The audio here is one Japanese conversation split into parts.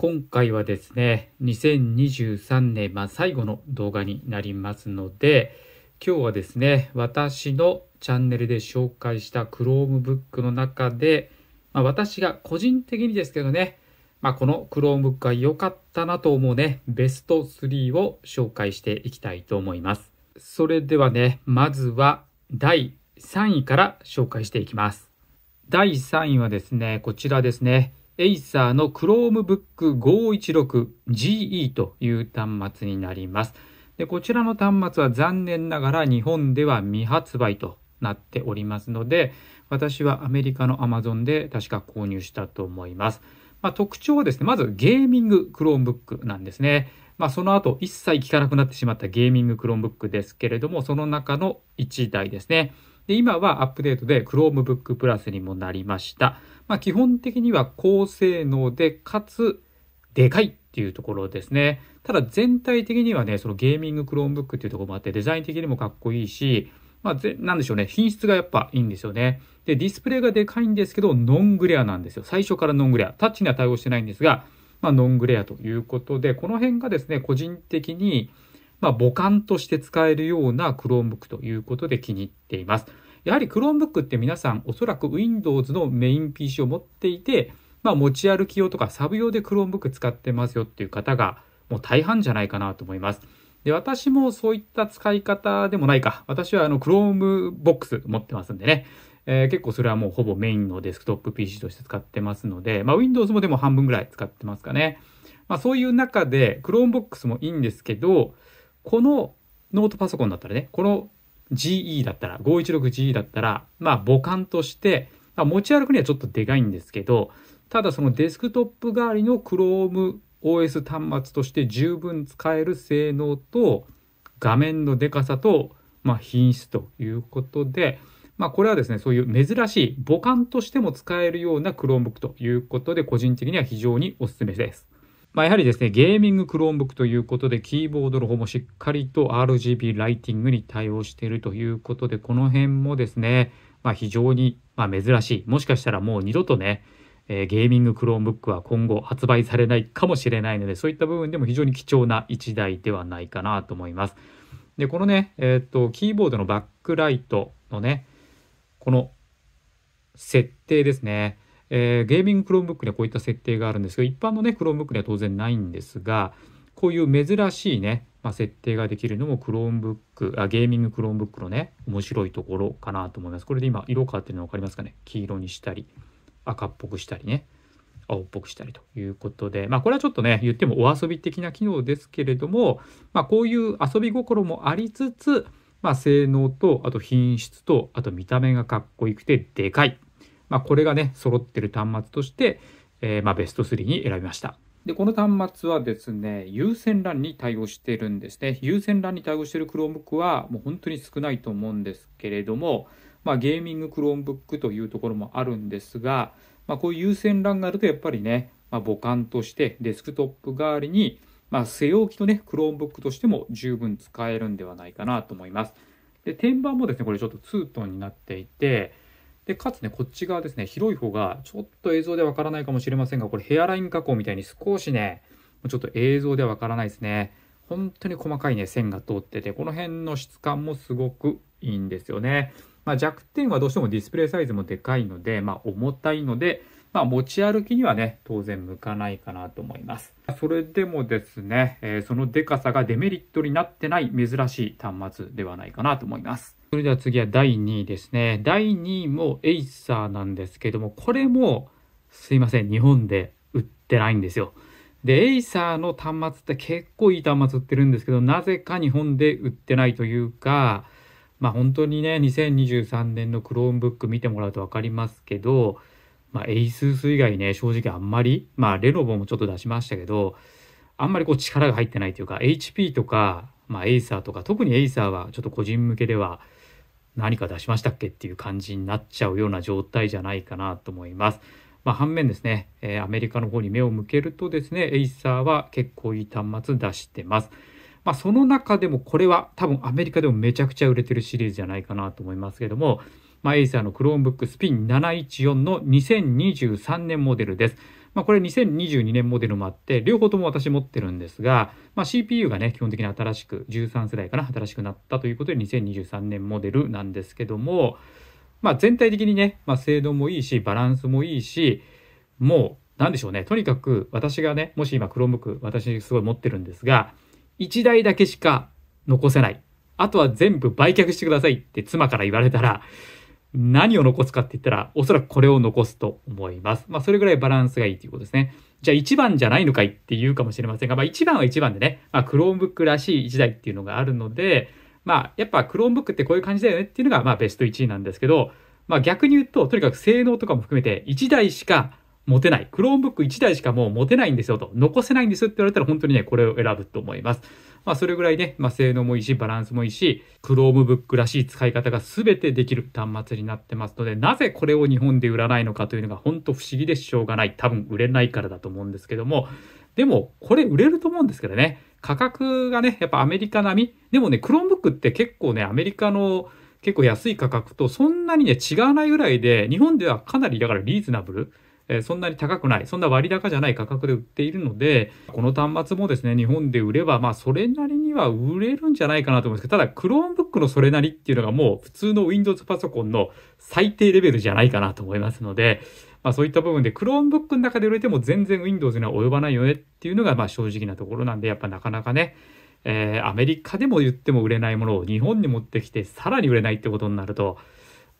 今回はですね、2023年、まあ、最後の動画になりますので、今日はですね、私のチャンネルで紹介した Chromebook の中で、まあ、私が個人的にですけどね、まあ、この Chromebook が良かったなと思うね、ベスト3を紹介していきたいと思います。それではね、まずは第3位から紹介していきます。第3位はですね、こちらですね。エイサーの Chromebook516GE という端末になります。でこちらの端末は残念ながら日本では未発売となっておりますので、私はアメリカの Amazon で確か購入したと思います。まあ、特徴はですね、まずゲーミング Chromebook なんですね。まあ、その後一切聞かなくなってしまったゲーミング Chromebook ですけれども、その中の1台ですね。で今はアップデートで Chromebook Plus にもなりました。まあ、基本的には高性能で、かつ、でかいっていうところですね。ただ全体的にはね、そのゲーミングクローンブックっていうところもあって、デザイン的にもかっこいいし、まあ、ぜなんでしょうね、品質がやっぱいいんですよね。で、ディスプレイがでかいんですけど、ノングレアなんですよ。最初からノングレア。タッチには対応してないんですが、まあ、ノングレアということで、この辺がですね、個人的に、まあ、母艦として使えるような Chromebook ということで気に入っています。やはり Chromebook って皆さんおそらく Windows のメイン PC を持っていて、まあ、持ち歩き用とかサブ用で Chromebook 使ってますよっていう方がもう大半じゃないかなと思います。で、私もそういった使い方でもないか。私はあの Chromebox 持ってますんでね。えー、結構それはもうほぼメインのデスクトップ PC として使ってますので、まあ、Windows もでも半分ぐらい使ってますかね。まあ、そういう中で Chromebox もいいんですけど、このノートパソコンだったらね、この GE だったら、516GE だったら、まあ母艦として、まあ、持ち歩くにはちょっとでかいんですけど、ただそのデスクトップ代わりの Chrome OS 端末として十分使える性能と、画面のでかさと、まあ、品質ということで、まあ、これはですね、そういう珍しい母艦としても使えるような Chromebook ということで、個人的には非常におすすめです。まあ、やはりですね、ゲーミングクローンブックということで、キーボードの方もしっかりと RGB ライティングに対応しているということで、この辺もですね、まあ、非常に、まあ、珍しい。もしかしたらもう二度とね、えー、ゲーミングクローンブックは今後発売されないかもしれないので、そういった部分でも非常に貴重な1台ではないかなと思います。で、このね、えっ、と、キーボードのバックライトのね、この設定ですね。えー、ゲーミングクロームブックにはこういった設定があるんですけど、一般のね、Chromebook には当然ないんですが、こういう珍しいね、まあ、設定ができるのもクローンブックあ、ゲーミングクロームブックのね、面白いところかなと思います。これで今、色変わってるの分かりますかね黄色にしたり、赤っぽくしたりね、青っぽくしたりということで、まあ、これはちょっとね、言ってもお遊び的な機能ですけれども、まあ、こういう遊び心もありつつ、まあ、性能と、あと品質と、あと見た目がかっこよくてでかいまあ、これがね、揃ってる端末として、えー、まあ、ベスト3に選びました。で、この端末はですね、有線 LAN に対応してるんですね。有線 LAN に対応してる Chromebook はもう本当に少ないと思うんですけれども、まあ、ゲーミング Chromebook というところもあるんですが、まあ、こういう有線 LAN があるとやっぱりね、まあ、母艦としてデスクトップ代わりに、まあ、据え置きとね、Chromebook としても十分使えるんではないかなと思います。で、天板もですね、これちょっとツートンになっていて、で、かつね、こっち側ですね、広い方が、ちょっと映像ではわからないかもしれませんが、これヘアライン加工みたいに少しね、ちょっと映像ではわからないですね。本当に細かいね、線が通ってて、この辺の質感もすごくいいんですよね。まあ、弱点はどうしてもディスプレイサイズもでかいので、まあ、重たいので、まあ、持ち歩きにはね、当然向かないかなと思います。それでもですね、えー、そのでかさがデメリットになってない珍しい端末ではないかなと思います。それでは次は第2位ですね。第2位もエイサーなんですけども、これもすいません、日本で売ってないんですよ。で、エイサーの端末って結構いい端末売ってるんですけど、なぜか日本で売ってないというか、まあ本当にね、2023年の Chromebook 見てもらうと分かりますけど、まあ ASUS 以外ね、正直あんまり、まあレノボもちょっと出しましたけど、あんまりこう力が入ってないというか、HP とか、まあエイサーとか、特にエイサーはちょっと個人向けでは、何か出しましたっけっていう感じになっちゃうような状態じゃないかなと思います。まあ、反面ですね、えー、アメリカの方に目を向けるとですね、エイサーは結構いい端末出してます。まあ、その中でもこれは多分アメリカでもめちゃくちゃ売れてるシリーズじゃないかなと思いますけども、まあ、エイサーの Chromebook Spin714 の2023年モデルです。まあ、これ2022年モデルもあって、両方とも私持ってるんですが、まあ、CPU がね、基本的に新しく、13世代かな、新しくなったということで、2023年モデルなんですけども、まあ、全体的にね、まあ、精度もいいし、バランスもいいし、もう、なんでしょうね、とにかく私がね、もし今、黒 h r 私すごい持ってるんですが、1台だけしか残せない。あとは全部売却してくださいって妻から言われたら、何を残すかって言ったら、おそらくこれを残すと思います。まあ、それぐらいバランスがいいということですね。じゃあ1番じゃないのかいって言うかもしれませんが、まあ1番は1番でね、まあ Chromebook らしい1台っていうのがあるので、まあやっぱ Chromebook ってこういう感じだよねっていうのがまあベスト1位なんですけど、まあ逆に言うと、とにかく性能とかも含めて1台しか持てない。Chromebook1 台しかもう持てないんですよと、残せないんですよって言われたら本当にね、これを選ぶと思います。まあ、それぐらいね、まあ、性能もいいし、バランスもいいし、Chromebook らしい使い方が全てできる端末になってますので、なぜこれを日本で売らないのかというのが本当不思議でしょうがない。多分売れないからだと思うんですけども、でも、これ売れると思うんですけどね。価格がね、やっぱアメリカ並み。でもね、Chromebook って結構ね、アメリカの結構安い価格とそんなにね、違わないぐらいで、日本ではかなりだからリーズナブル。えそんなに高くない、そんな割高じゃない価格で売っているので、この端末もですね、日本で売れば、まあ、それなりには売れるんじゃないかなと思うんですけど、ただ、Chromebook のそれなりっていうのがもう普通の Windows パソコンの最低レベルじゃないかなと思いますので、まあ、そういった部分で Chromebook の中で売れても全然 Windows には及ばないよねっていうのがまあ正直なところなんで、やっぱなかなかね、えー、アメリカでも言っても売れないものを日本に持ってきてさらに売れないってことになると、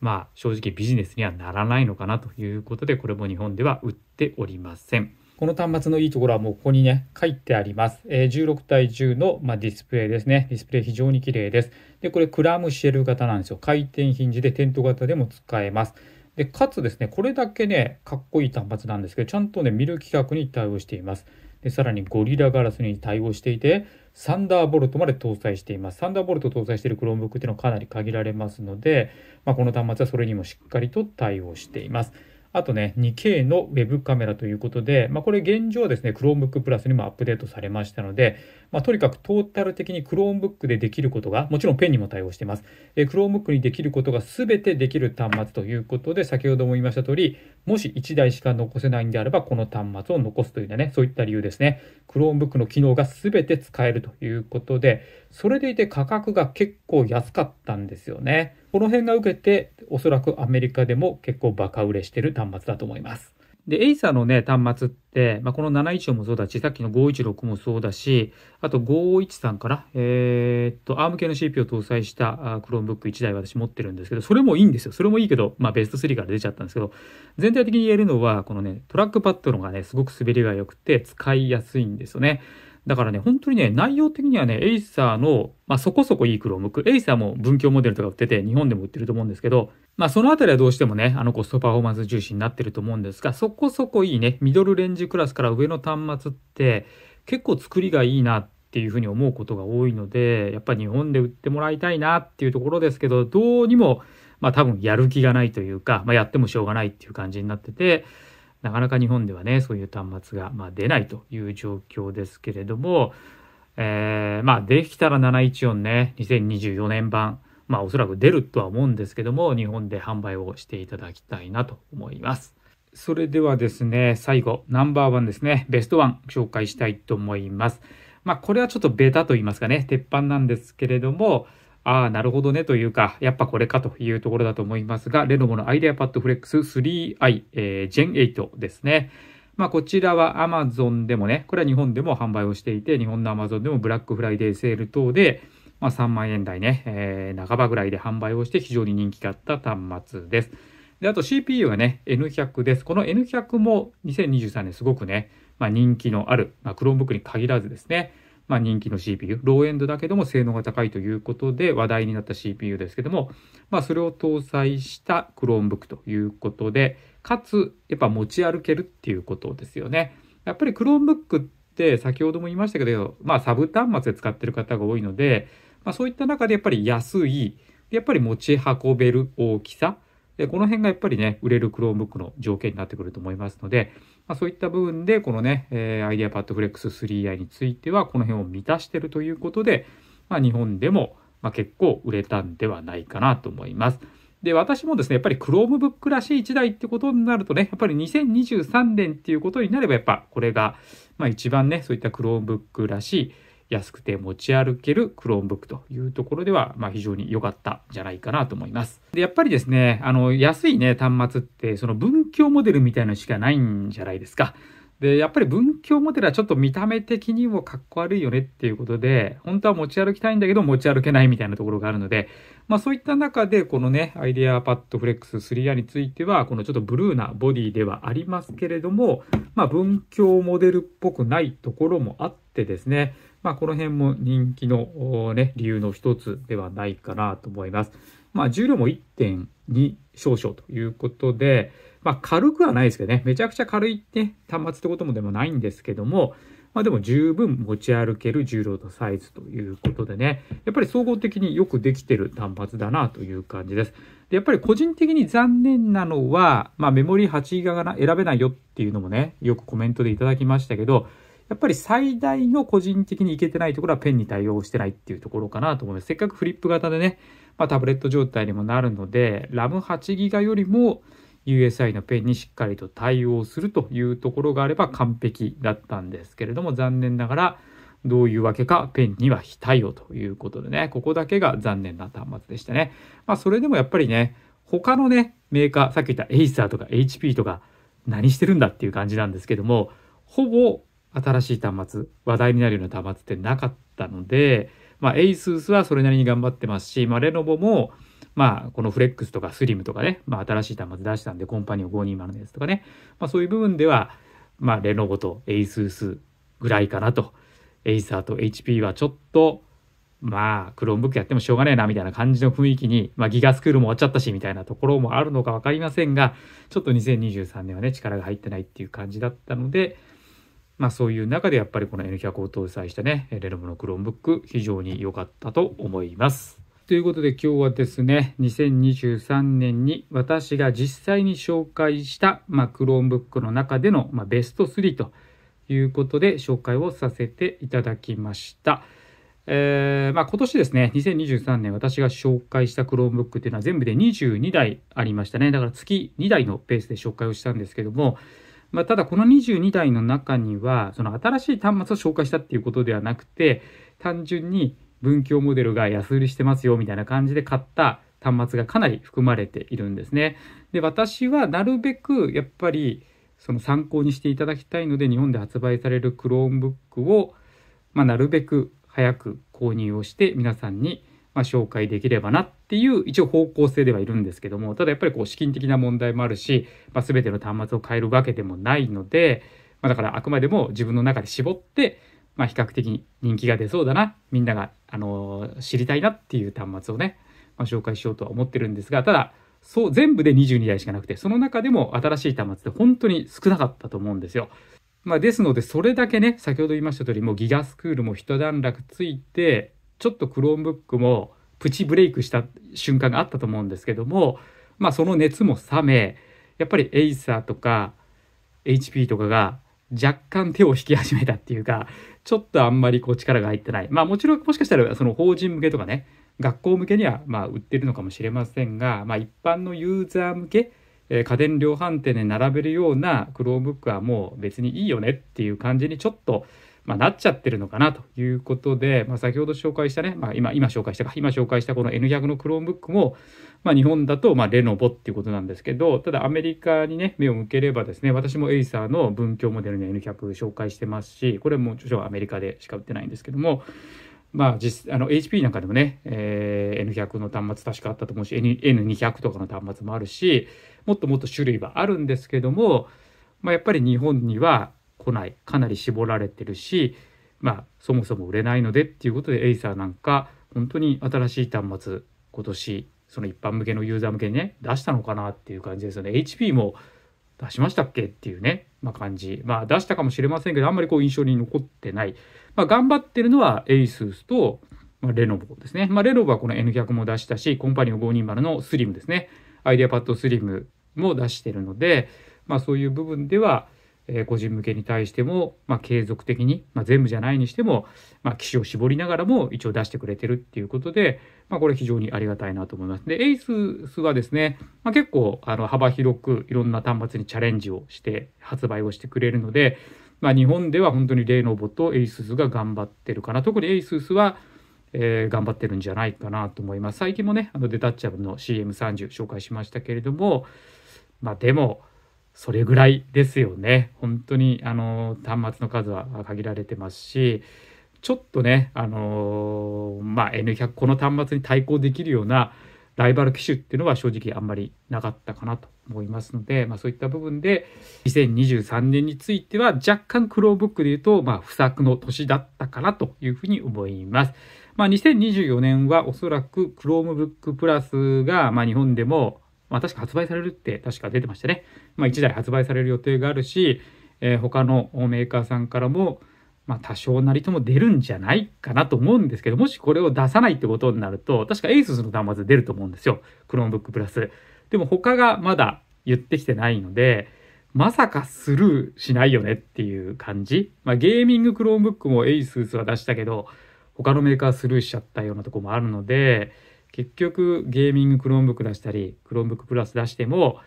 まあ、正直ビジネスにはならないのかなということで、これも日本では売っておりません。この端末のいいところはもうここにね、書いてあります。えー、16対10の、まあ、ディスプレイですね。ディスプレイ非常に綺麗です。で、これクラムシェル型なんですよ。回転ヒンジでテント型でも使えます。で、かつですね、これだけね、かっこいい端末なんですけど、ちゃんとね、見る規格に対応しています。で、さらにゴリラガラスに対応していて、サンダーボルトまで搭載しています。サンダーボルト搭載している Chromebook っていうのはかなり限られますので、まあ、この端末はそれにもしっかりと対応しています。あとね、2K の Web カメラということで、まあ、これ現状ですね、Chromebook Plus にもアップデートされましたので、まあ、とにかくトータル的に Chromebook でできることが、もちろんペンにも対応しています。え Chromebook にできることが全てできる端末ということで、先ほども言いました通り、もし1台しか残せないんであれば、この端末を残すというね、そういった理由ですね。Chromebook の機能が全て使えるということで、それでいて価格が結構安かったんですよね。この辺が受けて、おそらくアメリカでも結構バカ売れしてる端末だと思います。で、エイサーのね、端末って、まあ、この714もそうだし、さっきの516もそうだし、あと513かな、えー、っと、ARM 系の CPU を搭載した Chromebook 1台私持ってるんですけど、それもいいんですよ。それもいいけど、まあ、ベスト3から出ちゃったんですけど、全体的に言えるのは、このね、トラックパッドのがね、すごく滑りが良くて、使いやすいんですよね。だからね、本当にね、内容的にはね、エイサーの、まあ、そこそこいいクローム、エイサーも文教モデルとか売ってて、日本でも売ってると思うんですけど、まあ、そのあたりはどうしてもね、あのコストパフォーマンス重視になってると思うんですが、そこそこいいね、ミドルレンジクラスから上の端末って、結構作りがいいなっていうふうに思うことが多いので、やっぱ日本で売ってもらいたいなっていうところですけど、どうにも、まあ多分やる気がないというか、まあやってもしょうがないっていう感じになってて、なかなか日本ではねそういう端末が、まあ、出ないという状況ですけれども、えー、まあできたら714ね2024年版まあおそらく出るとは思うんですけども日本で販売をしていただきたいなと思います。それではですね最後ナンバーワンですねベストワン紹介したいと思います。まあこれはちょっとベタと言いますかね鉄板なんですけれどもああ、なるほどねというか、やっぱこれかというところだと思いますが、レノボのアイデアパッドフレックス 3i、えー、Gen8 ですね。まあ、こちらは Amazon でもね、これは日本でも販売をしていて、日本の Amazon でもブラックフライデーセール等で、まあ、3万円台ね、えー、半ばぐらいで販売をして非常に人気があった端末です。で、あと CPU はね、N100 です。この N100 も2023年すごくね、まあ、人気のある、まあ、Chromebook に限らずですね、まあ、人気の CPU、ローエンドだけども性能が高いということで話題になった CPU ですけども、まあ、それを搭載した Chromebook ということで、かつ、やっぱ持ち歩けるっていうことですよね。やっぱり Chromebook って先ほども言いましたけど、まあ、サブ端末で使ってる方が多いので、まあ、そういった中でやっぱり安い、やっぱり持ち運べる大きさ、で、この辺がやっぱりね、売れる Chromebook の条件になってくると思いますので、まあ、そういった部分で、このね、えー、IdeaPad Flex 3i については、この辺を満たしてるということで、まあ、日本でも、まあ、結構売れたんではないかなと思います。で、私もですね、やっぱり Chromebook らしい時代ってことになるとね、やっぱり2023年っていうことになれば、やっぱこれが、まあ一番ね、そういった Chromebook らしい、安くて持ち歩ける Chromebook というところでは、まあ、非常に良かったんじゃないかなと思います。で、やっぱりですね、あの、安いね、端末って、その文教モデルみたいのしかないんじゃないですか。で、やっぱり文教モデルはちょっと見た目的にもかっこ悪いよねっていうことで、本当は持ち歩きたいんだけど持ち歩けないみたいなところがあるので、まあそういった中で、このね、アイデアパッドフレックス 3R については、このちょっとブルーなボディではありますけれども、まあ文教モデルっぽくないところもあってですね、まあ、この辺も人気の、ね、理由の一つではないかなと思います。まあ、重量も1.2少々ということで、まあ、軽くはないですけどね、めちゃくちゃ軽い、ね、端末ってこともでもないんですけども、まあでも十分持ち歩ける重量とサイズということでね、やっぱり総合的によくできてる端末だなという感じです。で、やっぱり個人的に残念なのは、まあメモリ8ギガが選べないよっていうのもね、よくコメントでいただきましたけど、やっぱり最大の個人的にいけてないところはペンに対応してないっていうところかなと思います。せっかくフリップ型でね、まあ、タブレット状態にもなるので、RAM8GB よりも USI のペンにしっかりと対応するというところがあれば完璧だったんですけれども、残念ながら、どういうわけかペンには非対応ということでね、ここだけが残念な端末でしたね。まあそれでもやっぱりね、他のね、メーカー、さっき言ったエイサーとか HP とか何してるんだっていう感じなんですけども、ほぼ新しい端末、話題になるような端末ってなかったので、まあ、ASUS はそれなりに頑張ってますし、まあ、レノボも、まあ、このフレックスとかスリムとかね、まあ、新しい端末出したんで、コンパニオ520ですとかね、まあ、そういう部分では、まあ、レノボと ASUS ぐらいかなと、エイサーと HP はちょっと、まあ、クローンブックやってもしょうがねえな、みたいな感じの雰囲気に、まあ、ギガスクールも終わっちゃったし、みたいなところもあるのか分かりませんが、ちょっと2023年はね、力が入ってないっていう感じだったので、まあ、そういう中でやっぱりこの N100 を搭載したね、レノボの Chromebook 非常に良かったと思います。ということで今日はですね、2023年に私が実際に紹介した、まあ、Chromebook の中での、まあ、ベスト3ということで紹介をさせていただきました。えーまあ、今年ですね、2023年私が紹介した Chromebook っていうのは全部で22台ありましたね。だから月2台のペースで紹介をしたんですけども、まあ、ただこの22台の中にはその新しい端末を紹介したっていうことではなくて単純に文教モデルが安売りしてますよみたいな感じで買った端末がかなり含まれているんですね。で私はなるべくやっぱりその参考にしていただきたいので日本で発売される Chromebook を、まあ、なるべく早く購入をして皆さんにまあ、紹介できればなっていう一応方向性ではいるんですけどもただやっぱりこう資金的な問題もあるし、まあ、全ての端末を変えるわけでもないので、まあ、だからあくまでも自分の中で絞って、まあ、比較的人気が出そうだなみんなが、あのー、知りたいなっていう端末をね、まあ、紹介しようとは思ってるんですがただそう全部で22台しかなくてその中でも新しい端末って本当に少なかったと思うんですよ。まあ、ですのでそれだけね先ほど言いました通りもうギガスクールも一段落ついてちょっと Chromebook もプチブレイクした瞬間があったと思うんですけども、まあ、その熱も冷めやっぱりエイサーとか HP とかが若干手を引き始めたっていうかちょっとあんまりこう力が入ってないまあもちろんもしかしたらその法人向けとかね学校向けにはまあ売ってるのかもしれませんが、まあ、一般のユーザー向け家電量販店で並べるような Chromebook はもう別にいいよねっていう感じにちょっとまあ、なっちゃってるのかなということで、まあ、先ほど紹介したね、まあ、今今紹介したか今紹介したこの N100 の Chromebook も、まあ、日本だとまあレノボっていうことなんですけどただアメリカにね目を向ければですね私もエイサーの文教モデルの N100 紹介してますしこれもちろんアメリカでしか売ってないんですけどもまあ、実あの HP なんかでもね、えー、N100 の端末確かあったと思うし N200 とかの端末もあるしもっともっと種類はあるんですけども、まあ、やっぱり日本には来ないかなり絞られてるし、まあ、そもそも売れないのでっていうことでエイサーなんか本当に新しい端末今年その一般向けのユーザー向けにね出したのかなっていう感じですよね HP も出しましたっけっていうね、まあ、感じまあ出したかもしれませんけどあんまりこう印象に残ってない、まあ、頑張ってるのはエイスースと、まあ、レノボですね、まあ、レノボはこの N100 も出したしコンパニオ520のスリムですねアイデアパッドスリムも出してるので、まあ、そういう部分では、え個人向けに対しても、まあ、継続的に、まあ、全部じゃないにしても、まあ、機種を絞りながらも一応出してくれてるっていうことで、まあ、これ非常にありがたいなと思います。で、エイススはですね、まあ、結構あの幅広くいろんな端末にチャレンジをして発売をしてくれるので、まあ、日本では本当にレノボとエイススが頑張ってるかな。特にエイススはえー、頑張ってるんじゃないかなと思います。最近もね、あのデタッチャブの CM30 紹介しましたけれども、まあでも、それぐらいですよね。本当にあの端末の数は限られてますし、ちょっとね、あのー、まあ、N100 この端末に対抗できるようなライバル機種っていうのは正直あんまりなかったかなと思いますので、まあ、そういった部分で2023年については若干 Chromebook で言うと、まあ、不作の年だったかなというふうに思います。まあ、2024年はおそらく Chromebook プラスが、まあ、日本でもまあ、確か発売されるって確か出てましたね。まあ、1台発売される予定があるし、えー、他のメーカーさんからも、まあ、多少なりとも出るんじゃないかなと思うんですけど、もしこれを出さないってことになると、確か ASUS の端末出ると思うんですよ。Chromebook Plus。でも他がまだ言ってきてないので、まさかスルーしないよねっていう感じ。まあ、ゲーミング Chromebook も ASUS は出したけど、他のメーカースルーしちゃったようなとこもあるので、結局ゲーミングクロームブック出したり Chromebook プラス出しても、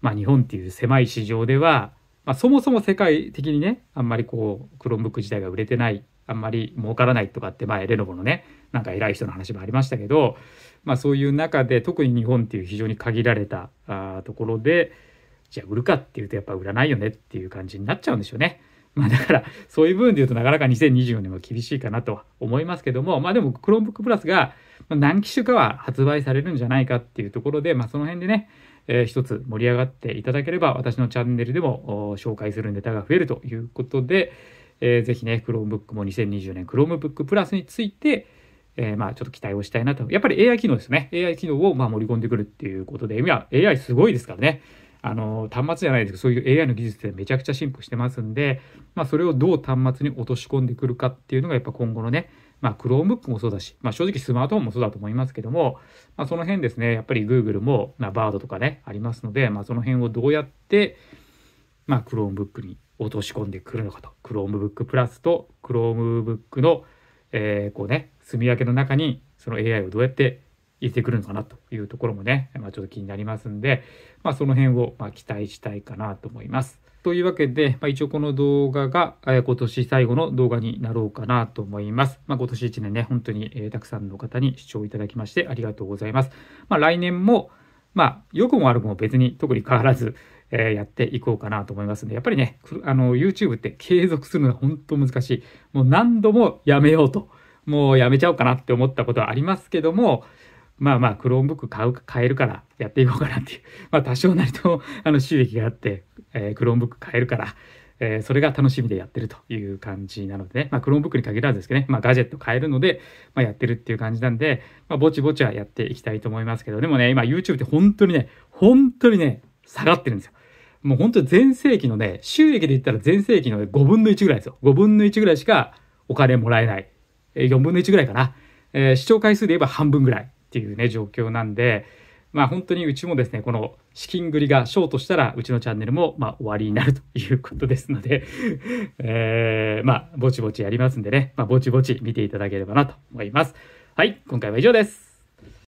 まあ、日本っていう狭い市場では、まあ、そもそも世界的にねあんまりこう Chromebook 自体が売れてないあんまり儲からないとかって前レノボのねなんか偉い人の話もありましたけど、まあ、そういう中で特に日本っていう非常に限られたあところでじゃあ売るかっていうとやっぱ売らないよねっていう感じになっちゃうんでしょうね。まあ、だからそういう部分で言うとなかなか2024年は厳しいかなとは思いますけどもまあでも Chromebook プラスが何機種かは発売されるんじゃないかっていうところで、まあ、その辺でね、えー、一つ盛り上がっていただければ、私のチャンネルでも紹介するネタが増えるということで、えー、ぜひね、Chromebook も2020年 Chromebook Plus について、えー、まあちょっと期待をしたいなと。やっぱり AI 機能ですね。AI 機能をまあ盛り込んでくるっていうことで、今 AI すごいですからね。あの、端末じゃないですけど、そういう AI の技術ってめちゃくちゃ進歩してますんで、まあそれをどう端末に落とし込んでくるかっていうのがやっぱ今後のね、まあ、Chromebook もそうだし、まあ、正直スマートフォンもそうだと思いますけども、まあ、その辺ですね、やっぱり Google も、まあ、Bard とかね、ありますので、まあ、その辺をどうやって、まあ、Chromebook に落とし込んでくるのかと。Chromebook プラスと Chromebook の、えー、こうね、住み分けの中に、その AI をどうやって入れてくるのかなというところもね、まあ、ちょっと気になりますんで、まあ、その辺をま期待したいかなと思います。というわけで、まあ、一応この動画が今年最後の動画になろうかなと思います。まあ、今年1年ね、本当に、えー、たくさんの方に視聴いただきましてありがとうございます。まあ、来年も、まあ、良くも悪くも別に特に変わらず、えー、やっていこうかなと思いますので、やっぱりね、あの、YouTube って継続するのは本当難しい。もう何度もやめようと、もうやめちゃおうかなって思ったことはありますけども、まあまあ、クローンブック買うか、買えるからやっていこうかなっていう。まあ、多少なりと、あの、収益があって、えー、クローンブック買えるから、えー、それが楽しみでやってるという感じなのでね。まあ、クローンブックに限らずですけどね、まあ、ガジェット買えるので、まあ、やってるっていう感じなんで、まあ、ぼちぼちはやっていきたいと思いますけど、でもね、今 YouTube って本当にね、本当にね、下がってるんですよ。もう本当に全盛期のね、収益で言ったら全盛期の5分の1ぐらいですよ。5分の1ぐらいしかお金もらえない。4分の1ぐらいかな。えー、視聴回数で言えば半分ぐらい。っていうね状況なんでまあ本当にうちもですねこの資金繰りがショートしたらうちのチャンネルもまあ終わりになるということですので えまあぼちぼちやりますんでね、まあ、ぼちぼち見ていただければなと思います。はい今回は以上です。